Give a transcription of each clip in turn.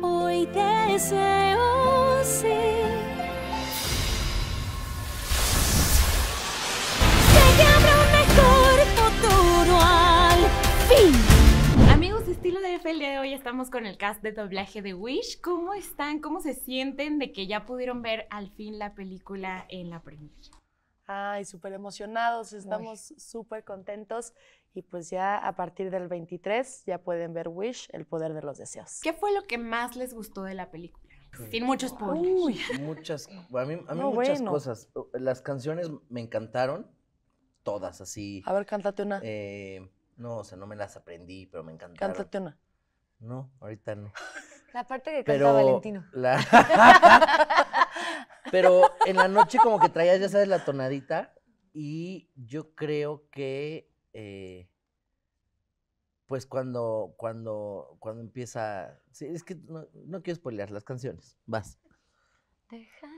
Hoy deseo que un mejor futuro al fin. Amigos Estilo de F, el día de hoy estamos con el cast de doblaje de Wish. ¿Cómo están? ¿Cómo se sienten de que ya pudieron ver al fin la película en la premiere? Ay, súper emocionados, estamos súper contentos y pues ya a partir del 23 ya pueden ver Wish, el poder de los deseos. ¿Qué fue lo que más les gustó de la película? Tiene muchos Muchas, a mí, a mí muchas cosas. Las canciones me encantaron, todas así. A ver, cántate una. Eh, no, o sea, no me las aprendí, pero me encantaron. Cántate una. No, ahorita no. La parte que canta Valentino. La... Pero en la noche como que traías, ya sabes, la tonadita. Y yo creo que... Eh, pues cuando, cuando, cuando empieza. Sí, es que no, no, quiero spoilear las canciones. Vas. Deja.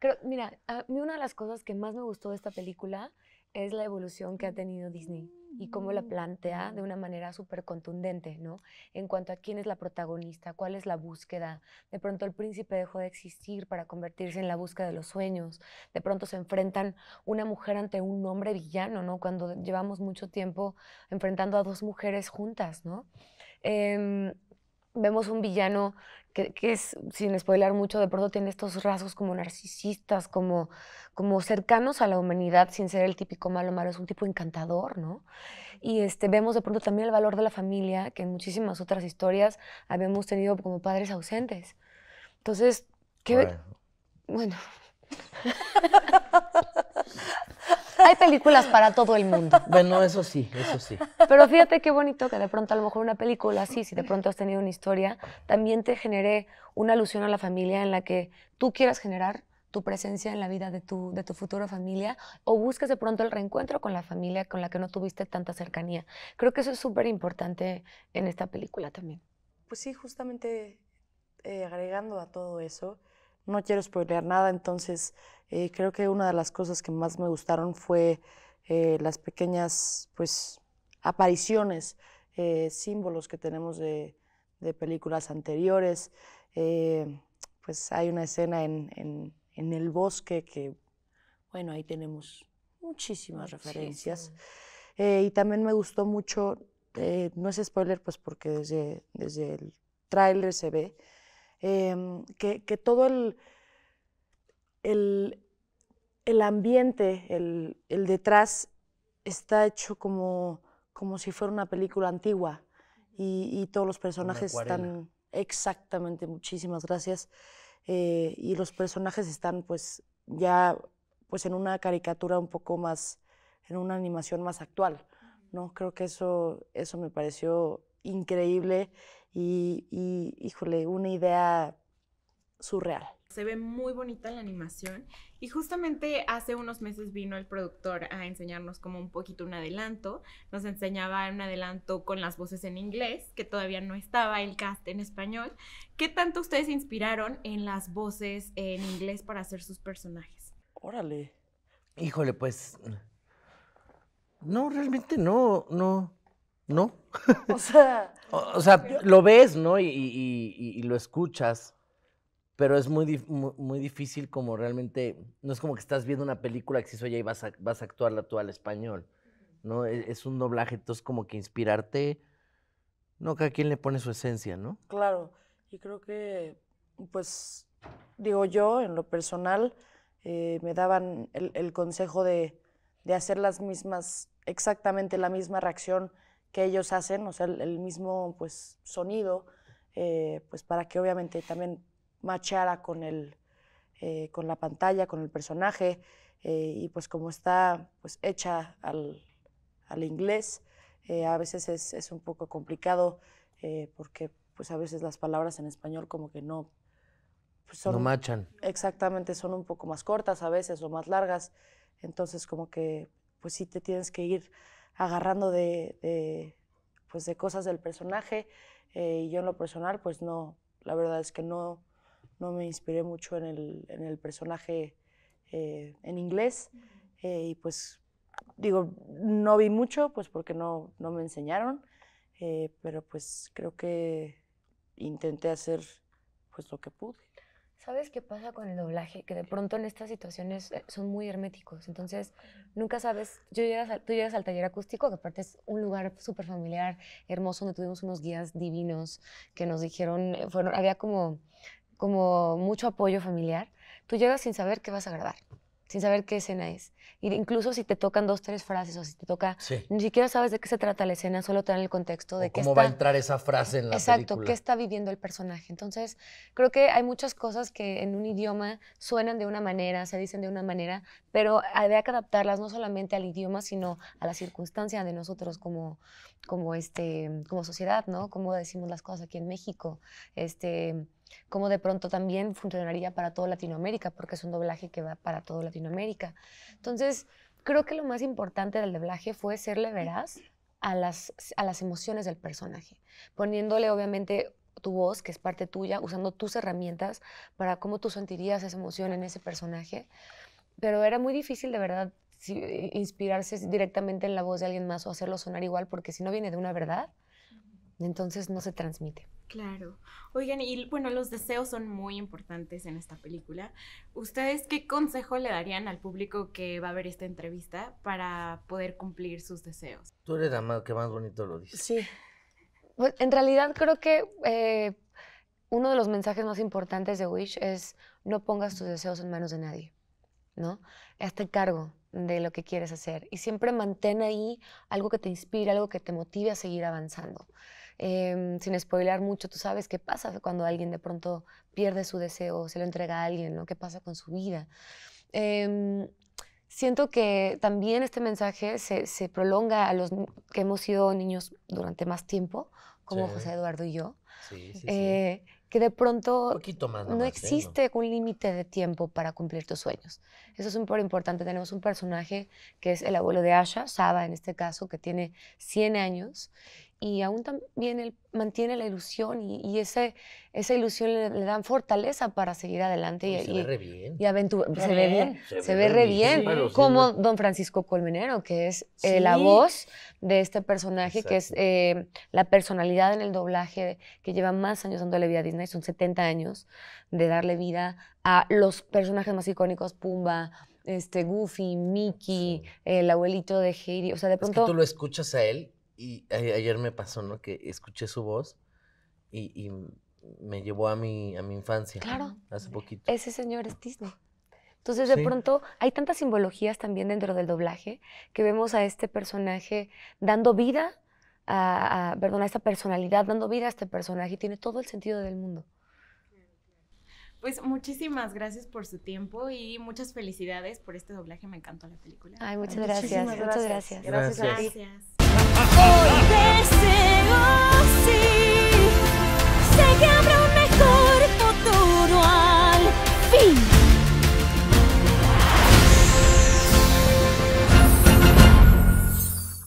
Creo, mira, a mí una de las cosas que más me gustó de esta película es la evolución que ha tenido Disney y cómo la plantea de una manera súper contundente, ¿no? En cuanto a quién es la protagonista, cuál es la búsqueda. De pronto el príncipe dejó de existir para convertirse en la búsqueda de los sueños. De pronto se enfrentan una mujer ante un hombre villano, ¿no? Cuando llevamos mucho tiempo enfrentando a dos mujeres juntas, ¿no? Em, vemos un villano que, es, sin spoiler mucho, de pronto tiene estos rasgos como narcisistas, como, como cercanos a la humanidad, sin ser el típico malo malo, es un tipo encantador, ¿no? Y este, vemos de pronto también el valor de la familia, que en muchísimas otras historias habíamos tenido como padres ausentes. Entonces, ¿qué... Bueno. bueno. películas para todo el mundo. Bueno, eso sí, eso sí. Pero fíjate qué bonito que de pronto a lo mejor una película, sí, si de pronto has tenido una historia, también te genere una alusión a la familia en la que tú quieras generar tu presencia en la vida de tu, de tu futura familia o busques de pronto el reencuentro con la familia con la que no tuviste tanta cercanía. Creo que eso es súper importante en esta película también. Pues sí, justamente eh, agregando a todo eso, no quiero spoilear nada, entonces eh, creo que una de las cosas que más me gustaron fue eh, las pequeñas pues, apariciones, eh, símbolos que tenemos de, películas anteriores. pues hay una escena en, el bosque que, bueno, ahí tenemos muchísimas referencias. y también me gustó mucho, no es spoiler, pues porque desde, desde el tráiler se ve, Em, que, todo el, el, ambiente, el, detrás, está hecho como, como si fuera una película antigua y, todos los personajes están exactamente, muchísimas gracias, eh, y los personajes están pues ya pues en una caricatura un poco más, en una animación más actual, ¿no? Creo que eso, eso me pareció increíble y, híjole, una idea surreal. Se ve muy bonita la animación y justamente hace unos meses vino el productor a enseñarnos como un poquito un adelanto. Nos enseñaba un adelanto con las voces en inglés, que todavía no estaba el cast en español. ¿Qué tanto ustedes se inspiraron en las voces en inglés para hacer sus personajes? Órale. Híjole, pues... No, realmente no, no. No. O sea, o, sea lo ves, ¿no? Y, y, lo escuchas, pero es muy, muy, difícil como realmente, no es como que estás viendo una película que se hizo y vas a, vas a actuarla tú al español, ¿no? E, es, un doblaje, entonces como que inspirarte, no, cada quien le pone su esencia, ¿no? Claro, y creo que, pues, digo yo, en lo personal, eh, me daban el, consejo de, de hacer las mismas, exactamente la misma reacción que ellos hacen, o sea, el, mismo pues, sonido, eh, pues para que obviamente también machara con, el, eh, con la pantalla, con el personaje, eh, y pues como está pues, hecha al, inglés, a veces es, un poco complicado porque pues a veces las palabras en español como que no... Pues, no machan. Exactamente, son un poco más cortas a veces o más largas, entonces como que pues sí te tienes que ir agarrando de, pues de cosas del personaje. Eh, y yo en lo personal, pues no, la verdad es que no, no me inspiré mucho en el, personaje eh, en inglés. Eh, y pues digo, no vi mucho, pues porque no, no me enseñaron, pero pues creo que intenté hacer pues lo que pude. ¿Sabes qué pasa con el doblaje? Que de pronto en estas situaciones eh, son muy herméticos. Entonces, nunca sabes. Yo llegas tú llegas al taller acústico, que aparte es un lugar súper familiar, hermoso, donde tuvimos unos guías divinos que nos dijeron. Eh, había como, como mucho apoyo familiar. Tú llegas sin saber qué vas a grabar sin saber qué escena es. y incluso si te tocan dos, tres frases o si te toca, ni siquiera sabes de qué se trata la escena, solo te dan el contexto de o cómo va a entrar esa frase en la Exacto, qué está viviendo el personaje. Entonces, creo que hay muchas cosas que en un idioma suenan de una manera, se dicen de una manera, pero había que adaptarlas no solamente al idioma, sino a la circunstancia de nosotros como, como, este, como sociedad, ¿no? Cómo decimos las cosas aquí en México. Este, como de pronto también funcionaría para toda Latinoamérica, porque es un doblaje que va para toda Latinoamérica. Entonces, creo que lo más importante del doblaje fue serle veraz a las, a las emociones del personaje, poniéndole obviamente tu voz, que es parte tuya, usando tus herramientas para cómo tú sentirías esa emoción en ese personaje. Pero era muy difícil, de verdad, eh, inspirarse directamente en la voz de alguien más o hacerlo sonar igual, porque si no viene de una verdad, entonces no se transmite. Claro. Oigan, y bueno, los deseos son muy importantes en esta película. ¿Ustedes qué consejo le darían al público que va a ver esta entrevista para poder cumplir sus deseos? Tú eres la más, que más bonito lo dices. Sí. Pues, en realidad creo que eh, uno de los mensajes más importantes de Wish es no pongas tus deseos en manos de nadie, ¿no? Hazte cargo de lo que quieres hacer y siempre mantén ahí algo que te inspire, algo que te motive a seguir avanzando. Em, sin spoilear mucho, tú sabes qué pasa cuando alguien de pronto pierde su deseo, se lo entrega a alguien, ¿no? ¿Qué pasa con su vida? Em, siento que también este mensaje se, prolonga a los que hemos sido niños durante más tiempo, como José Eduardo y yo. Eh, que de pronto ¿eh? no existe un límite de tiempo para cumplir tus sueños. Eso es un por importante. Tenemos un personaje que es el abuelo de Asha, Saba en este caso, que tiene 100 años y aún también él mantiene la ilusión y, ese, esa ilusión le, dan fortaleza para seguir adelante. Y, se ve re bien. se, ve bien. re bien. Como don Francisco Colmenero, que es eh, la voz de este personaje, que es eh, la personalidad en el doblaje que lleva más años dándole vida a Disney. Son 70 años de darle vida a los personajes más icónicos, Pumba, este, Goofy, Mickey, el abuelito de Heidi. O sea, de pronto... tú lo escuchas a él y ayer me pasó, ¿no? Que escuché su voz y, me llevó a mi, a mi infancia. Claro. Hace poquito. Ese señor es Disney. Entonces, de pronto, hay tantas simbologías también dentro del doblaje que vemos a este personaje dando vida a, perdón, a esta personalidad, dando vida a este personaje. Tiene todo el sentido del mundo. Pues muchísimas gracias por su tiempo y muchas felicidades por este doblaje. Me encantó la película. Ay, muchas gracias. Muchas gracias. gracias. oh, this is